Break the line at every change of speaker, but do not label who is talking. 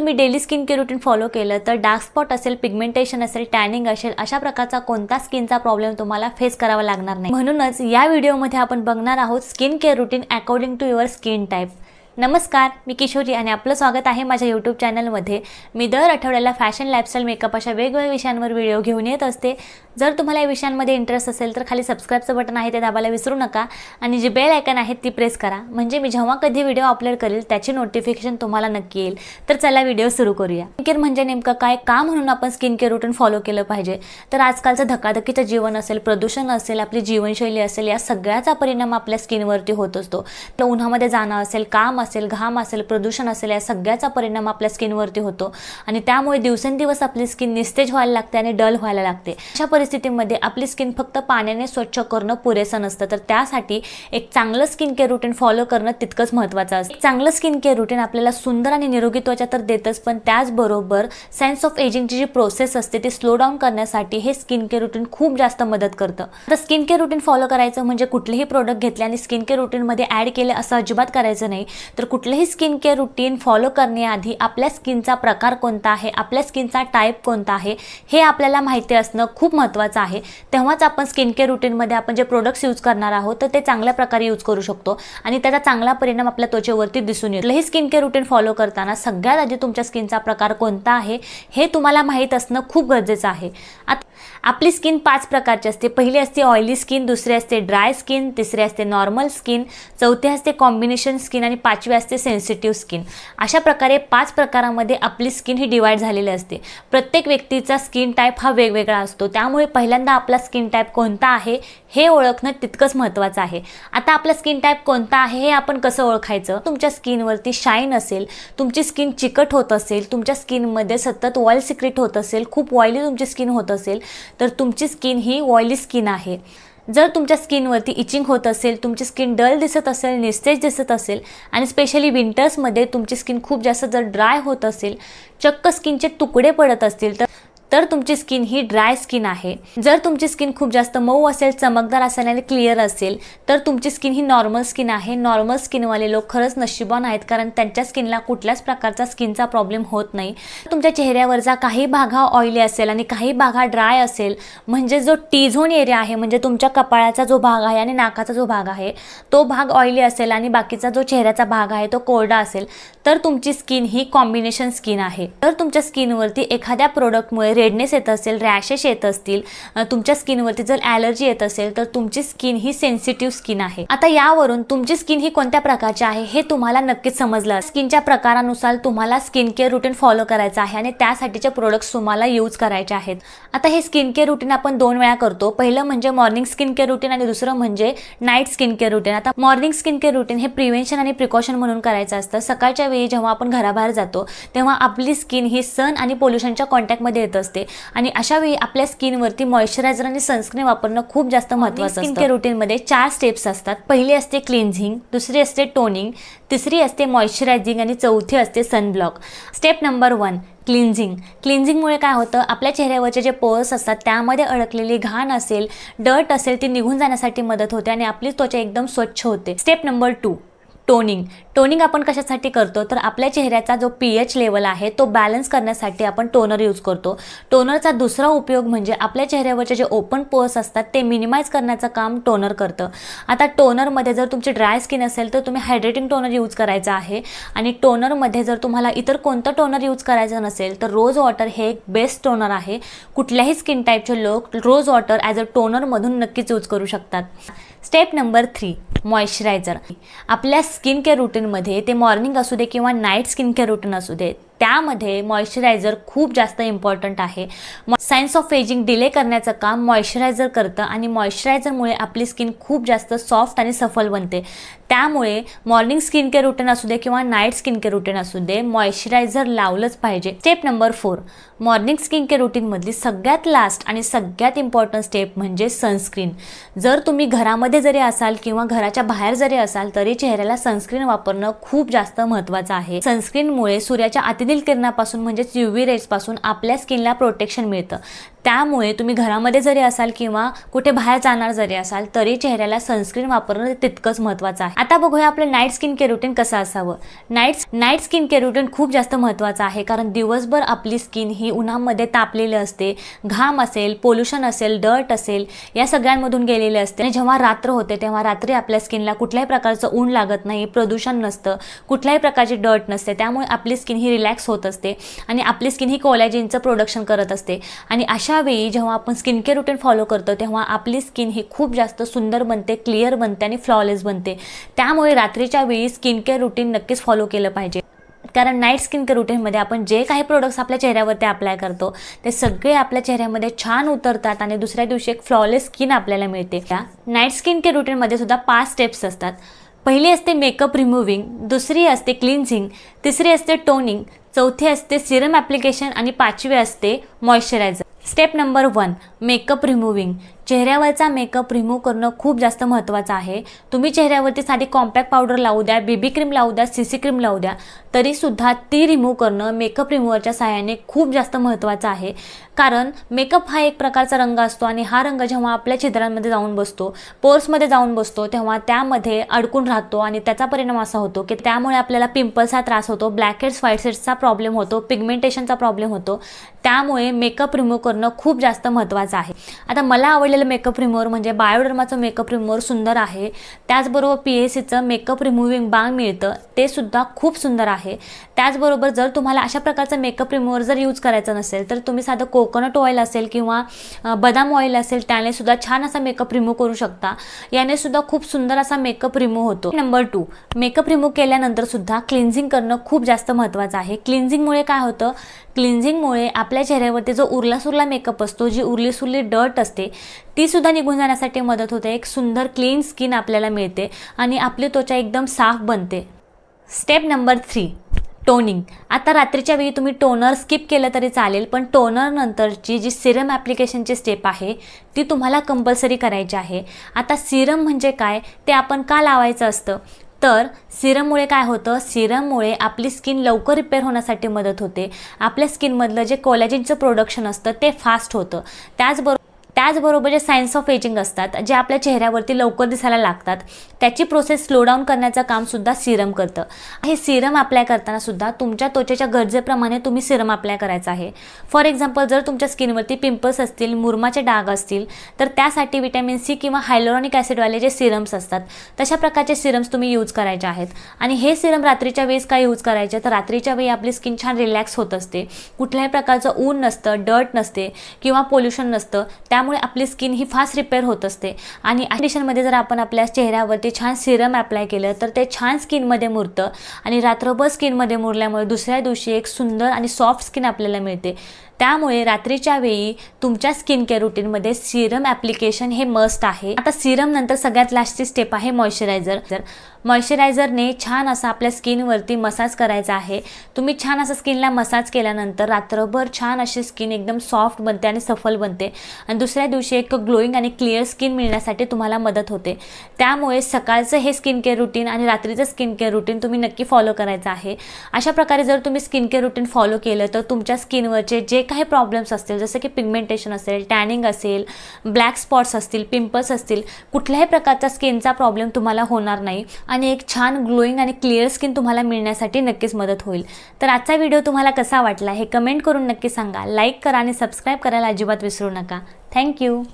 तुम्ही daily skin care routine follow केलं तर डार्क स्पॉट असेल पिगमेंटेशन असेल टॅनिंग असेल अशा प्रकारचा कोणता स्किनचा प्रॉब्लेम तुम्हाला फेस करावा लागणार नाही म्हणूनच या व्हिडिओमध्ये आपण बघणार आहोत skin care routine according to your skin type नमस्कार मी किशोरी आणि आपलं स्वागत आहे माझ्या यूट्यूब चॅनलमध्ये मी दर आठवड्याला फॅशन लाईफस्टाईल मेकअप अशा वेगवेगळ्या विषयांवर व्हिडिओ घेऊन येत असते जर तुम्हाला या विषयांमध्ये इंटरेस्ट असेल तर खाली सबस्क्राईबचं बटन आहे ते दाबायला विसरू नका आणि जी बेल आयकन आहे ती प्रेस करा म्हणजे मी जेव्हा कधी व्हिडिओ अपलोड करेल त्याची नोटिफिकेशन तुम्हाला नक्की येईल तर चला व्हिडिओ सुरू करूया केअर म्हणजे नेमकं काय का म्हणून आपण स्किन केअर रुटीन फॉलो केलं पाहिजे तर आजकालचं धकाधकीचं जीवन असेल प्रदूषण असेल आपली जीवनशैली असेल या सगळ्याचा परिणाम आपल्या स्किनवरती होत असतो तर उन्हामध्ये जाणं असेल काम असेल घाम असेल प्रदूषण असेल या सगळ्याचा परिणाम आपल्या स्किनवरती होतो आणि त्यामुळे दिवसेंदिवस आपली स्किन निस्तेज व्हायला लागते आणि डल व्हायला लागते अशा परिस्थितीमध्ये आपली स्किन फक्त पाण्याने स्वच्छ करणं पुरेसं नसतं तर त्यासाठी एक चांगलं स्किन केअर रुटीन फॉलो करणं तितकंच महत्वाचं असतं चांगलं स्किन केअर रुटीन आपल्याला सुंदर आणि निरोगी त्वचा तर देतच पण त्याचबरोबर सेन्स ऑफ एजिंगची जी प्रोसेस असते ती स्लो डाऊन करण्यासाठी हे स्किन केअर रुटीन खूप जास्त मदत करतं तर स्किन केअर रुटीन फॉलो करायचं म्हणजे कुठलेही प्रोडक्ट घेतले आणि स्किन केअर रुटीनमध्ये ॲड केले असं अजिबात करायचं नाही तर कुठलंही स्किन केअर रुटीन फॉलो करण्याआधी आपल्या स्किनचा प्रकार कोणता आहे आपल्या स्किनचा टाईप कोणता आहे हे आपल्याला माहिती असणं खूप महत्त्वाचं आहे तेव्हाच आपण स्किन केअर रुटीनमध्ये आपण जे प्रोडक्ट्स यूज करणार आहोत तर ते चांगल्या प्रकारे यूज करू शकतो आणि त्याचा चांगला परिणाम आपल्या त्वचेवरती दिसून येईल हे स्किन केअर रुटीन फॉलो करताना सगळ्यात आधी तुमच्या स्किनचा प्रकार कोणता आहे हे तुम्हाला माहीत असणं खूप गरजेचं आहे आता आपली स्किन पाच प्रकारची असते पहिली असते ऑइली स्किन दुसरी असते ड्राय स्किन तिसरी असते नॉर्मल स्किन चौथी असते कॉम्बिनेशन स्किन आणि पाच पाचवी असते सेन्सिटिव्ह स्किन अशा प्रकारे पाच प्रकारामध्ये आपली स्किन ही डिवाईड झालेली असते प्रत्येक व्यक्तीचा स्किन टाईप हा वेगवेगळा असतो त्यामुळे पहिल्यांदा आपला स्किन टाईप कोणता आहे हे ओळखणं तितकंच महत्त्वाचं आहे आता आपला स्किन टाईप कोणता आहे हे आपण कसं ओळखायचं तुमच्या स्किनवरती शाईन असेल तुमची स्किन चिकट होत असेल तुमच्या स्किनमध्ये सतत ऑइल सिक्रेट होत असेल खूप ऑइली तुमची स्किन होत असेल तर तुमची स्किन ही ऑइली स्किन आहे जर तुमच्या स्किनवरती इचिंग होत असेल तुमची स्किन डल दिसत असेल निस्तेज दिसत असेल आणि स्पेशली विंटर्समध्ये तुमची स्किन खूप जास्त जर ड्राय होत असेल चक्क स्किनचे तुकडे पडत असतील तर तर तुमची स्किन ही ड्राय स्किन आहे जर तुमची स्किन खूप जास्त मऊ असेल चमकदार असेल आणि क्लिअर असेल तर तुमची स्किन ही नॉर्मल स्किन आहे नॉर्मल स्किनवाले लोक खरंच नशिबान आहेत कारण त्यांच्या स्किनला कुठल्याच प्रकारचा स्किनचा प्रॉब्लेम होत नाही तुमच्या चेहऱ्यावरचा काही भागा ऑइली असेल आणि काही भागा ड्राय असेल म्हणजे जो टी झोन एरिया आहे म्हणजे तुमच्या कपाळाचा जो भाग आहे आणि नाकाचा जो भाग आहे तो भाग ऑइली असेल आणि बाकीचा जो चेहऱ्याचा भाग आहे तो कोरडा असेल तर तुमची स्किन ही कॉम्बिनेशन स्किन आहे तर तुमच्या स्किनवरती एखाद्या प्रोडक्टमुळे रेडनेस येत असेल रॅशेस येत असतील तुमच्या स्किनवरती जर ॲलर्जी येत असेल तर तुमची स्किन ही सेन्सिटिव्ह स्किन आहे आता यावरून तुमची स्किन ही कोणत्या प्रकारची आहे हे तुम्हाला नक्कीच समजलं स्किनच्या प्रकारानुसार तुम्हाला स्किन केअर रुटीन फॉलो करायचं आहे आणि त्यासाठीचे प्रोडक्ट्स तुम्हाला यूज करायचे आहेत आता हे स्किन केअर रुटीन आपण दोन वेळा करतो पहिलं म्हणजे मॉर्निंग स्किन केअर रुटीन आणि दुसरं म्हणजे नाईट स्किन केअर रुटीन आता मॉर्निंग स्किन केअर रुटीन हे प्रिव्हेंशन आणि प्रिकॉशन म्हणून करायचं असतं सकाळच्या वेळी जेव्हा आपण घराबाहेर जातो तेव्हा आपली स्किन ही सन आणि पोल्युशनच्या कॉन्टॅक्टमध्ये येत असते असते आणि अशावेळी आपल्या स्किनवरती मॉइश्चरायझर आणि सनस्क्रीन वापरणं खूप जास्त महत्त्वाचं स्किन केअर रुटीनमध्ये चार स्टेप्स असतात पहिली असते क्लिन्झिंग दुसरी असते टोनिंग तिसरी असते मॉइश्चरायझिंग आणि चौथी असते sunblock step number one cleansing क्लिन्झिंगमुळे काय होतं आपल्या चेहऱ्यावरचे जे पोअर्स असतात त्यामध्ये अडकलेली घाण असेल डर्ट असेल ती निघून जाण्यासाठी मदत होते आणि आपली त्वचा एकदम स्वच्छ होते step number two toning toning आपण कशासाठी करतो तर आपल्या चेहऱ्याचा जो पी एच लेवल आहे तो बॅलन्स करण्यासाठी आपण टोनर यूज करतो टोनरचा दुसरा उपयोग म्हणजे आपल्या चेहऱ्यावरचे जे ओपन पोअर्स असतात ते मिनिमाइज करण्याचं काम टोनर करतं आता टोनरमध्ये जर तुमची ड्राय स्किन असेल तर तुम्ही हायड्रेटिंग टोनर यूज करायचा आहे आणि टोनरमध्ये जर तुम्हाला इतर कोणतं टोनर यूज करायचं नसेल तर रोज वॉटर हे एक बेस्ट टोनर आहे कुठल्याही स्किन टाईपचे लोक रोज वॉटर ॲज अ टोनरमधून नक्कीच यूज करू शकतात स्टेप नंबर थ्री मॉइश्चरायझर आपल्या स्किन केअर रुटीनमध्ये ते मॉर्निंग असू दे किंवा नाईट स्किन केअर रुटीन असू दे त्यामध्ये मॉइश्चरायझर खूप जास्त इम्पॉर्टंट आहे सायन्स ऑफ एजिंग डिले करण्याचं काम मॉइश्चरायझर करतं आणि मॉइश्चरायझरमुळे आपली स्किन खूप जास्त सॉफ्ट आणि सफल बनते त्यामुळे मॉर्निंग स्किन केअर रुटीन असू दे किंवा नाईट स्किन केअर रुटीन असू दे मॉइश्चरायझर लावलंच पाहिजे step number four morning skin care रुटीनमधली सगळ्यात लास्ट आणि सगळ्यात इम्पॉर्टंट स्टेप म्हणजे सनस्क्रीन जर तुम्ही घरामध्ये जरी असाल किंवा घराच्या बाहेर जरी असाल तरी चेहऱ्याला सनस्क्रीन वापरणं खूप जास्त महत्त्वाचं आहे सनस्क्रीनमुळे सूर्याच्या अतिनील किरणापासून म्हणजेच युव्ही रेजपासून आपल्या स्किनला प्रोटेक्शन मिळतं त्यामुळे तुम्ही घरामध्ये जरी असाल किंवा कुठे बाहेर जाणार जरी असाल तरी चेहऱ्याला सनस्क्रीन वापरणं तितकंच महत्त्वाचं आहे आता बघूया आपलं नाईट स्किन केअर रुटीन कसं असावं night night skin care routine खूप जास्त महत्त्वाचं आहे कारण दिवसभर आपली स्किन ही उन्हामध्ये तापलेली असते घाम असेल पोल्युशन असेल डर्ट असेल या सगळ्यांमधून गेलेले असते आणि जेव्हा रात्र होते तेव्हा रात्री आपल्या स्किनला कुठल्याही प्रकारचं ऊन लागत नाही प्रदूषण नसतं कुठल्याही प्रकारची डर्ट नसते त्यामुळे आपली स्किन ही रिलॅक्स होत असते आणि आपली स्किन ही कोलॅजिनचं प्रोडक्शन करत असते आणि अशा वेळी जेव्हा आपण स्किन केअर रुटीन फॉलो करतो तेव्हा आपली स्किन ही खूप जास्त सुंदर बनते क्लिअर बनते आणि फ्लॉलेस बनते त्यामुळे रात्रीच्या वेळी स्किन केअर रुटीन नक्कीच फॉलो केलं पाहिजे कारण नाईट स्किन केअर रुटीनमध्ये आपण जे काही प्रोडक्ट्स आपल्या चेहऱ्यावरती अप्लाय करतो ते सगळे आपल्या चेहऱ्यामध्ये छान उतरतात आणि दुसऱ्या दिवशी एक फ्लॉलेस स्किन आपल्याला मिळते त्या नाईट स्किन केअर रुटीनमध्ये सुद्धा पाच स्टेप्स असतात पहिली असते मेकअप रिमूव्हिंग दुसरी असते क्लिन्झिंग तिसरी असते टोनिंग चौथी असते सिरम ॲप्लिकेशन आणि पाचवी असते moisturiser step number one makeup removing चेहऱ्यावरचा मेकअप रिमूव्ह करणं खूप जास्त महत्त्वाचं आहे तुम्ही चेहऱ्यावरती साधी कॉम्पॅक्ट पावडर लावू द्या बेबी क्रीम लावू द्या सी सी क्रीम लावू द्या तरीसुद्धा ती रिमूव्ह करणं मेकअप रिमूव्हरच्या सहाय्याने खूप जास्त महत्त्वाचं आहे कारण मेकअप हा एक प्रकारचा रंग असतो आणि हा रंग जेव्हा आपल्या छिद्रांमध्ये जाऊन बसतो पोर्समध्ये जाऊन बसतो तेव्हा त्यामध्ये अडकून राहतो आणि त्याचा परिणाम असा होतो की त्यामुळे आपल्याला पिंपल्सचा त्रास होतो ब्लॅकहेड्स हेड्सचा प्रॉब्लेम होतो पिगमेंटेशनचा प्रॉब्लेम होतो त्यामुळे मेकअप रिमूव्ह करणं खूप जास्त महत्त्वाचं आहे आता मला आवडलेलं मेकअप रिमूवर म्हणजे बायोडर्माचं मेकअप रिमूवर सुंदर आहे त्याचबरोबर पी एस सीचं मेकअप रिमूव्हिंग बांग मिळतं ते सुद्धा खूप सुंदर आहे त्याचबरोबर जर तुम्हाला अशा प्रकारचं मेकअप रिमूवर जर यूज करायचं नसेल तर तुम्ही साधं कोकोनट ऑइल असेल किंवा बदाम ऑइल असेल त्याने सुद्धा छान असा मेकअप रिमूव्ह करू शकता याने सुद्धा खूप सुंदर असा मेकअप रिमूव्ह होतो नंबर टू मेकअप रिमूव्ह केल्यानंतर सुद्धा क्लिन्झिंग करणं खूप जास्त महत्त्वाचं आहे क्लिन्झिंगमुळे काय होतं क्लिन्झिंगमुळे आपल्या चेहऱ्यावरती जो उरला सुरला मेकअप असतो जी उरली सुरली डर्ट असते ती सुद्धा निघून जाण्यासाठी मदत होते एक सुंदर क्लीन स्किन आपल्याला मिळते आणि आपली त्वचा एकदम साफ बनते स्टेप नंबर थ्री टोनिंग आता रात्रीच्या वेळी तुम्ही टोनर स्किप केलं तरी चालेल पण टोनरनंतरची जी सिरम ॲप्लिकेशनची स्टेप आहे ती तुम्हाला कंपल्सरी करायची आहे आता सिरम म्हणजे काय ते आपण का लावायचं असतं तर सिरममुळे काय होतं सिरममुळे आपली स्किन लवकर रिपेअर होण्यासाठी मदत होते आपल्या स्किनमधलं जे कोलॅजिनचं प्रोडक्शन असतं ते फास्ट होतं त्याचबरोबर त्याचबरोबर जे सायन्स ऑफ एजिंग असतात जे आपल्या चेहऱ्यावरती लवकर दिसायला लागतात त्याची प्रोसेस स्लो डाऊन करण्याचं कामसुद्धा सिरम करतं हे सिरम अप्लाय करताना सुद्धा तुमच्या त्वचेच्या गरजेप्रमाणे तुम्ही सिरम अप्लाय करायचं आहे फॉर एक्झाम्पल जर तुमच्या स्किनवरती पिंपल्स असतील मुरमाचे डाग असतील तर त्यासाठी विटॅमिन सी किंवा हायलोरॉनिक ॲसिडवाले जे सिरम्स असतात तशा प्रकारचे सिरम्स तुम्ही यूज करायचे आहेत आणि हे सिरम रात्रीच्या वेळेस काय यूज करायचे तर रात्रीच्या वेळी आपली स्किन छान रिलॅक्स होत असते कुठल्याही प्रकारचं ऊन नसतं डर्ट नसते किंवा पोल्युशन नसतं त्यामुळे त्यामुळे आपली स्किन ही फास्ट रिपेअर होत असते आणि कंडिशनमध्ये जर आपण आपल्या चेहऱ्यावरती छान सिरम अप्लाय केलं तर ते छान स्किनमध्ये मुरतं आणि रात्रभर स्किनमध्ये मुरल्यामुळे दुसऱ्या दिवशी एक सुंदर आणि सॉफ्ट स्किन आपल्याला मिळते त्यामुळे रात्रीच्या वेळी तुमच्या स्किन केअर रुटीनमध्ये सिरम ॲप्लिकेशन हे मस्ट आहे आता सिरम नंतर सगळ्यात लास्टची स्टेप आहे मॉइश्चरायझर जर मॉइश्चरायझरने छान असा आपल्या स्किनवरती मसाज करायचा आहे तुम्ही छान असा स्किनला मसाज केल्यानंतर रात्रभर छान अशी स्किन एकदम सॉफ्ट बनते आणि सफल बनते आणि दुसऱ्या दिवशी एक ग्लोईंग आणि क्लिअर स्किन मिळण्यासाठी तुम्हाला मदत होते त्यामुळे सकाळचं हे स्किन केअर रुटीन आणि रात्रीचं स्किन केअर रुटीन तुम्ही नक्की फॉलो करायचं आहे अशा प्रकारे जर तुम्ही स्किन केअर रुटीन फॉलो केलं तर तुमच्या स्किनवरचे जे काही प्रॉब्लेम्स असतील जसं की पिगमेंटेशन असेल टॅनिंग असेल ब्लॅक स्पॉट्स असतील पिंपल्स असतील कुठल्याही प्रकारचा स्किनचा प्रॉब्लेम तुम्हाला होणार नाही आणि एक छान ग्लोईंग आणि क्लिअर स्किन तुम्हाला मिळण्यासाठी नक्कीच मदत होईल तर आजचा व्हिडिओ तुम्हाला कसा वाटला हे कमेंट करून नक्की सांगा लाईक करा आणि सबस्क्राईब करायला अजिबात विसरू नका Thank you.